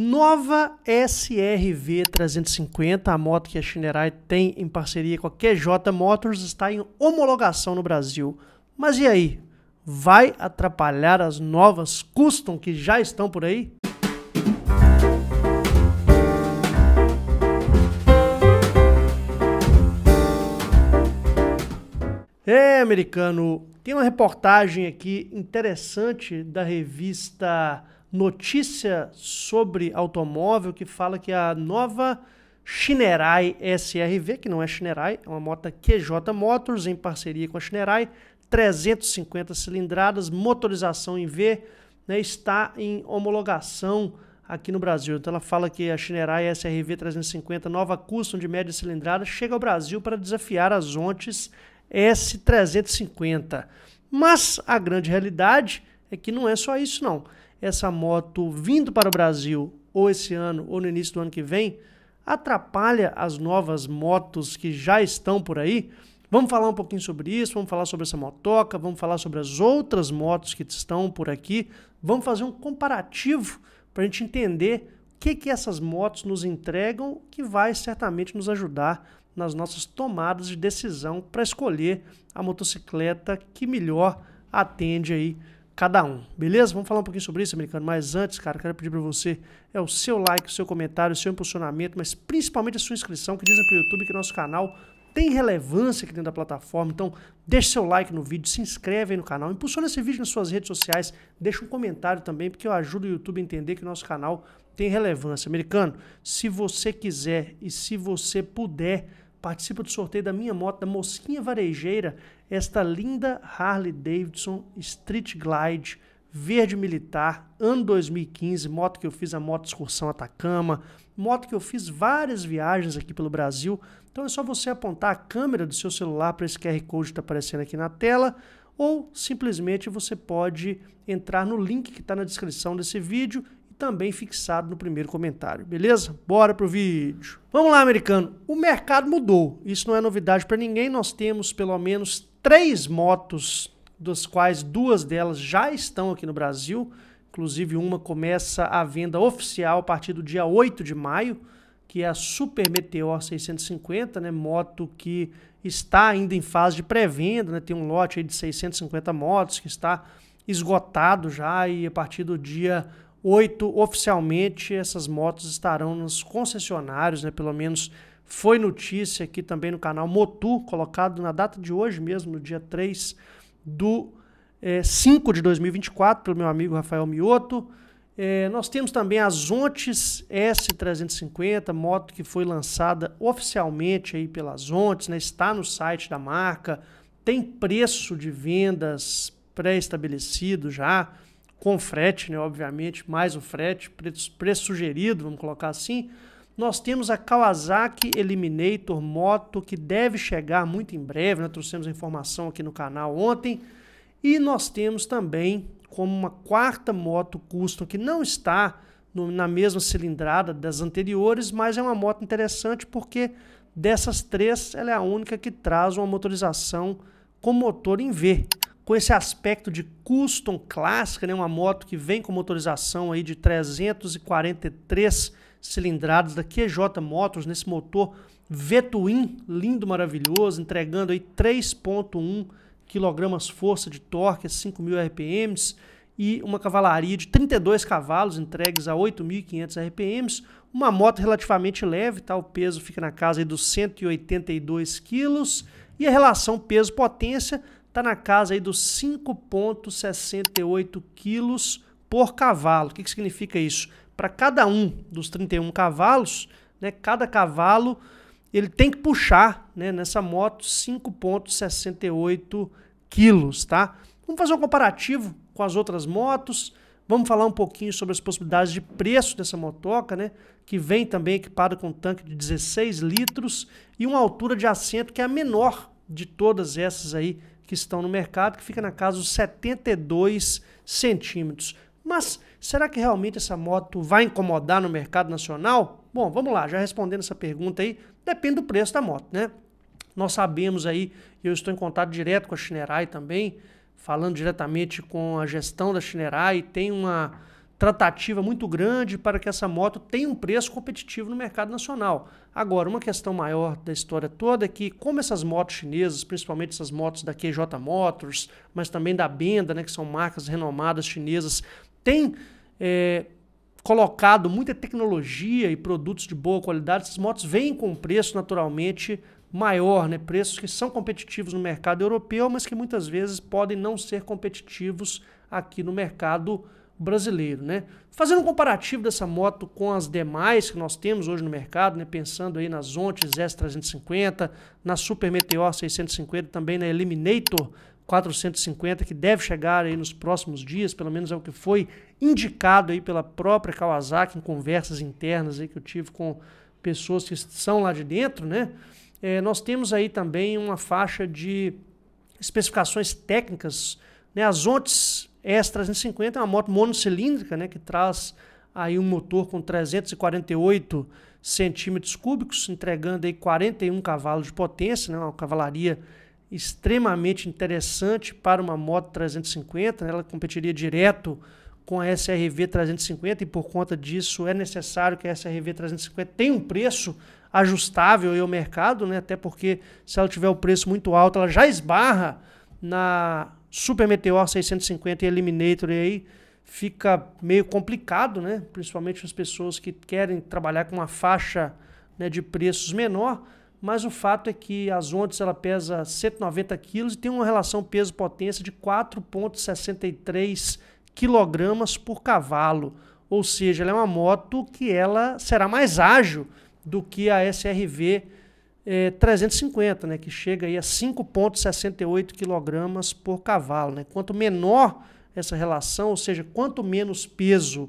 Nova SRV 350, a moto que a Shinerai tem em parceria com a QJ Motors, está em homologação no Brasil. Mas e aí? Vai atrapalhar as novas custom que já estão por aí? É, americano, tem uma reportagem aqui interessante da revista notícia sobre automóvel que fala que a nova Shinerai SRV, que não é Shinerai, é uma moto QJ Motors em parceria com a Shinerai, 350 cilindradas, motorização em V, né, está em homologação aqui no Brasil. Então ela fala que a Shinerai SRV 350 nova custom de média cilindrada chega ao Brasil para desafiar as Ontes S350. Mas a grande realidade é que não é só isso não essa moto vindo para o Brasil ou esse ano ou no início do ano que vem atrapalha as novas motos que já estão por aí? Vamos falar um pouquinho sobre isso, vamos falar sobre essa motoca, vamos falar sobre as outras motos que estão por aqui, vamos fazer um comparativo para a gente entender o que, que essas motos nos entregam que vai certamente nos ajudar nas nossas tomadas de decisão para escolher a motocicleta que melhor atende aí cada um, beleza? Vamos falar um pouquinho sobre isso, americano, mas antes, cara, quero pedir para você é o seu like, o seu comentário, o seu impulsionamento, mas principalmente a sua inscrição, que dizem para o YouTube que nosso canal tem relevância aqui dentro da plataforma, então deixe seu like no vídeo, se inscreve aí no canal, impulsiona esse vídeo nas suas redes sociais, deixa um comentário também, porque eu ajudo o YouTube a entender que o nosso canal tem relevância. Americano, se você quiser e se você puder, participa do sorteio da minha moto, da Mosquinha Varejeira esta linda Harley Davidson Street Glide verde militar, ano 2015, moto que eu fiz a moto excursão Atacama, moto que eu fiz várias viagens aqui pelo Brasil. Então é só você apontar a câmera do seu celular para esse QR Code que está aparecendo aqui na tela, ou simplesmente você pode entrar no link que está na descrição desse vídeo e também fixado no primeiro comentário, beleza? Bora pro vídeo. Vamos lá, americano. O mercado mudou. Isso não é novidade para ninguém. Nós temos pelo menos três motos, das quais duas delas já estão aqui no Brasil. Inclusive, uma começa a venda oficial a partir do dia 8 de maio, que é a Super Meteor 650, né? Moto que está ainda em fase de pré-venda, né? Tem um lote de 650 motos que está esgotado já e a partir do dia 8, oficialmente, essas motos estarão nos concessionários, né? Pelo menos foi notícia aqui também no canal Motu, colocado na data de hoje mesmo, no dia 3 do é, eh, 5 de 2024, pelo meu amigo Rafael Mioto. É, nós temos também a Zontes S350, moto que foi lançada oficialmente aí pela Zontes, né? está no site da marca, tem preço de vendas pré-estabelecido já, com frete, né? obviamente, mais o frete, preço, preço sugerido, vamos colocar assim. Nós temos a Kawasaki Eliminator Moto, que deve chegar muito em breve, nós trouxemos a informação aqui no canal ontem. E nós temos também como uma quarta moto custom que não está no, na mesma cilindrada das anteriores, mas é uma moto interessante porque dessas três ela é a única que traz uma motorização com motor em V, com esse aspecto de custom clássica, né, uma moto que vem com motorização aí de 343 cilindradas da QJ Motors nesse motor V-Twin, lindo, maravilhoso, entregando aí 3.1 kg força de torque, a 5.000 RPMs e uma cavalaria de 32 cavalos entregues a 8.500 RPMs, uma moto relativamente leve, tá? o peso fica na casa dos 182 quilos e a relação peso-potência está na casa aí dos 5.68 quilos por cavalo. O que, que significa isso? para cada um dos 31 cavalos, né, cada cavalo ele tem que puxar né, nessa moto 5,68 quilos, tá? Vamos fazer um comparativo com as outras motos, vamos falar um pouquinho sobre as possibilidades de preço dessa motoca, né? Que vem também equipada com um tanque de 16 litros e uma altura de assento que é a menor de todas essas aí que estão no mercado, que fica na casa dos 72 centímetros. Mas Será que realmente essa moto vai incomodar no mercado nacional? Bom, vamos lá, já respondendo essa pergunta aí, depende do preço da moto, né? Nós sabemos aí, eu estou em contato direto com a Chinerai também, falando diretamente com a gestão da Chinerai, tem uma tratativa muito grande para que essa moto tenha um preço competitivo no mercado nacional. Agora, uma questão maior da história toda é que, como essas motos chinesas, principalmente essas motos da QJ Motors, mas também da Benda, né, que são marcas renomadas chinesas, tem é, colocado muita tecnologia e produtos de boa qualidade, essas motos vêm com preço naturalmente maior, né? preços que são competitivos no mercado europeu, mas que muitas vezes podem não ser competitivos aqui no mercado brasileiro. Né? Fazendo um comparativo dessa moto com as demais que nós temos hoje no mercado, né? pensando aí nas ontes, S350, na Super Meteor 650, também na Eliminator 450 que deve chegar aí nos próximos dias, pelo menos é o que foi indicado aí pela própria Kawasaki em conversas internas aí que eu tive com pessoas que são lá de dentro, né? É, nós temos aí também uma faixa de especificações técnicas, né? As Ontes S350 é uma moto monocilíndrica, né? Que traz aí um motor com 348 centímetros cúbicos, entregando aí 41 cavalos de potência, né? Uma cavalaria extremamente interessante para uma moto 350, né? ela competiria direto com a SRV 350 e por conta disso é necessário que a SRV 350 tenha um preço ajustável e ao mercado, né? até porque se ela tiver o um preço muito alto, ela já esbarra na Super Meteor 650 e Eliminator e aí fica meio complicado, né? principalmente as pessoas que querem trabalhar com uma faixa né, de preços menor mas o fato é que a Zontes ela pesa 190 quilos e tem uma relação peso-potência de 4,63 quilogramas por cavalo. Ou seja, ela é uma moto que ela será mais ágil do que a SRV 350, eh, né, que chega aí a 5,68 quilogramas por cavalo. Né? Quanto menor essa relação, ou seja, quanto menos peso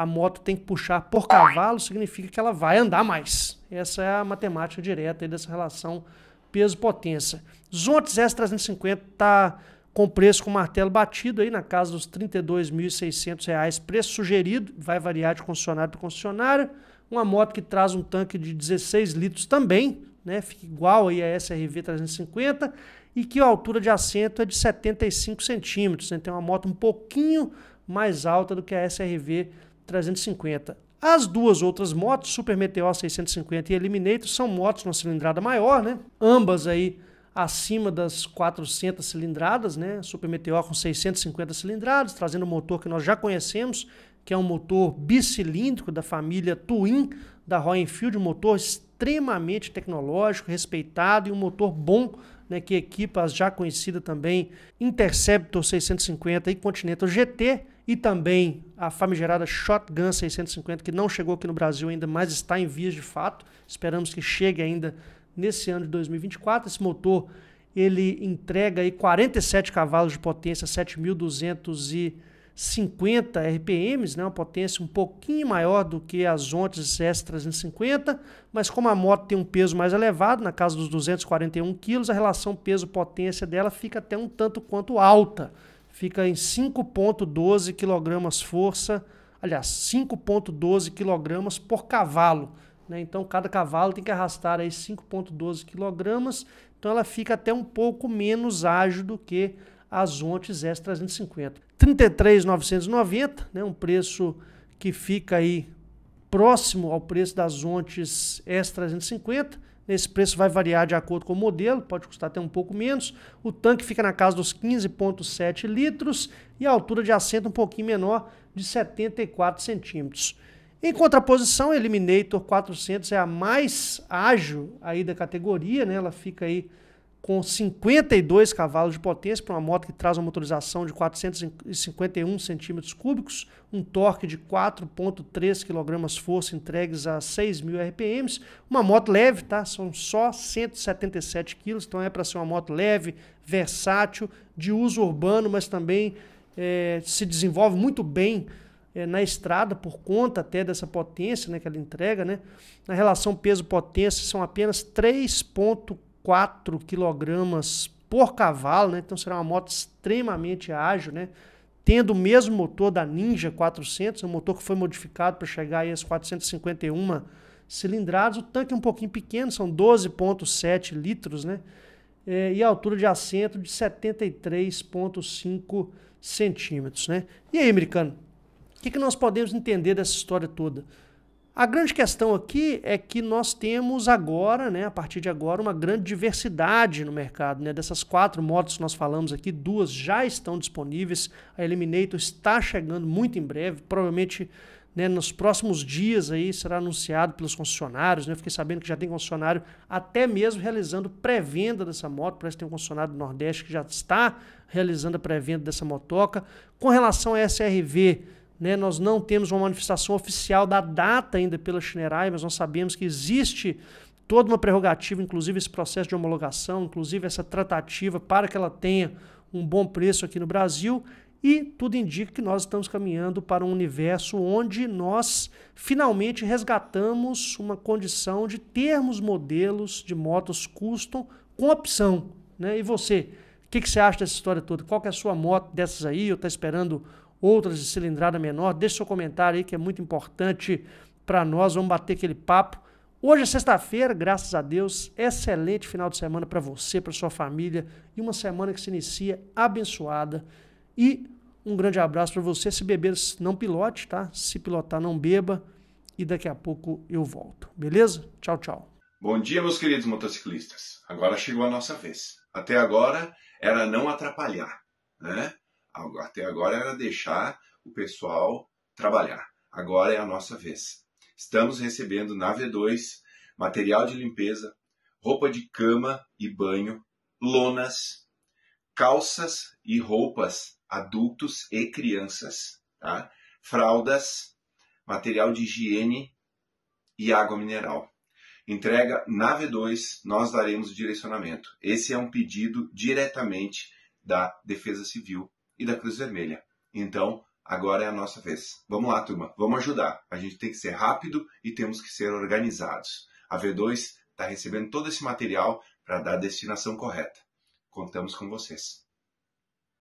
a moto tem que puxar por cavalo, significa que ela vai andar mais. Essa é a matemática direta dessa relação peso-potência. Zontes S350 está com preço com martelo batido aí na casa dos R$ 32.600, preço sugerido, vai variar de concessionário para concessionário. Uma moto que traz um tanque de 16 litros também, né? Fica igual aí a SRV 350 e que a altura de assento é de 75 centímetros. Né? uma moto um pouquinho mais alta do que a SRV 350. 350. As duas outras motos, Super Meteor 650 e Eliminator, são motos numa cilindrada maior, né? Ambas aí acima das 400 cilindradas, né? Super Meteor com 650 cilindradas, trazendo o um motor que nós já conhecemos, que é um motor bicilíndrico da família Twin da Royal Enfield, um motor extremamente tecnológico, respeitado e um motor bom né, que equipa já conhecida também Interceptor 650 e Continental GT e também a famigerada Shotgun 650 que não chegou aqui no Brasil ainda, mas está em vias de fato. Esperamos que chegue ainda nesse ano de 2024. Esse motor ele entrega aí 47 cavalos de potência, 7.200 e 50 RPMs, né, uma potência um pouquinho maior do que as ondas S350, mas como a moto tem um peso mais elevado, na casa dos 241 kg, a relação peso-potência dela fica até um tanto quanto alta, fica em 5.12 kg força, aliás, 5.12 kg por cavalo, né? então cada cavalo tem que arrastar aí 5.12 kg, então ela fica até um pouco menos ágil do que as Ontes S350. 33,990, né, um preço que fica aí próximo ao preço das Ontes S350. Esse preço vai variar de acordo com o modelo, pode custar até um pouco menos. O tanque fica na casa dos 15,7 litros e a altura de assento um pouquinho menor, de 74 centímetros. Em contraposição, a Eliminator 400 é a mais ágil aí da categoria, né? ela fica aí com 52 cavalos de potência para uma moto que traz uma motorização de 451 centímetros cúbicos, um torque de 4.3 kgf força entregues a 6.000 RPMs, uma moto leve, tá? São só 177 kg, então é para ser uma moto leve, versátil, de uso urbano, mas também é, se desenvolve muito bem é, na estrada por conta até dessa potência né, que ela entrega. Né? Na relação peso-potência são apenas 3.4 4 kg por cavalo, né? Então será uma moto extremamente ágil, né? Tendo o mesmo motor da Ninja 400, um motor que foi modificado para chegar aí esses 451 cilindradas. O tanque é um pouquinho pequeno, são 12,7 litros, né? É, e a altura de assento de 73,5 centímetros, né? E aí, americano, o que, que nós podemos entender dessa história toda? A grande questão aqui é que nós temos agora, né, a partir de agora, uma grande diversidade no mercado. Né? Dessas quatro motos que nós falamos aqui, duas já estão disponíveis. A Eliminator está chegando muito em breve, provavelmente né, nos próximos dias aí será anunciado pelos concessionários. Né? Fiquei sabendo que já tem concessionário até mesmo realizando pré-venda dessa moto. Parece que tem um concessionário do Nordeste que já está realizando a pré-venda dessa motoca. Com relação à SRV, né? Nós não temos uma manifestação oficial da data ainda pela Shinerai, mas nós sabemos que existe toda uma prerrogativa, inclusive esse processo de homologação, inclusive essa tratativa para que ela tenha um bom preço aqui no Brasil. E tudo indica que nós estamos caminhando para um universo onde nós finalmente resgatamos uma condição de termos modelos de motos custom com opção. Né? E você, o que, que, você acha dessa história toda? Qual é a sua moto dessas aí? Ou está esperando outras de cilindrada menor. Deixe seu comentário aí que é muito importante para nós. Vamos bater aquele papo. Hoje é sexta-feira, graças a Deus. Excelente final de semana para você, para sua família e uma semana que se inicia abençoada. E um grande abraço para você. Se beber, não pilote, tá? Se pilotar, não beba. E daqui a pouco eu volto. Beleza? Tchau, tchau. Bom dia, meus queridos motociclistas. Agora chegou a nossa vez. Até agora era não atrapalhar, né? Até agora era deixar o pessoal trabalhar. Agora é a nossa vez. Estamos recebendo na V2 material de limpeza, roupa de cama e banho, lonas, calças e roupas adultos e crianças, tá? fraldas, material de higiene e água mineral. Entrega na V2, nós daremos o direcionamento. Esse é um pedido diretamente da Defesa Civil e da Cruz Vermelha. Então, agora é a nossa vez. Vamos lá, turma, vamos ajudar. A gente tem que ser rápido e temos que ser organizados. A V2 está recebendo todo esse material para dar a destinação correta. Contamos com vocês.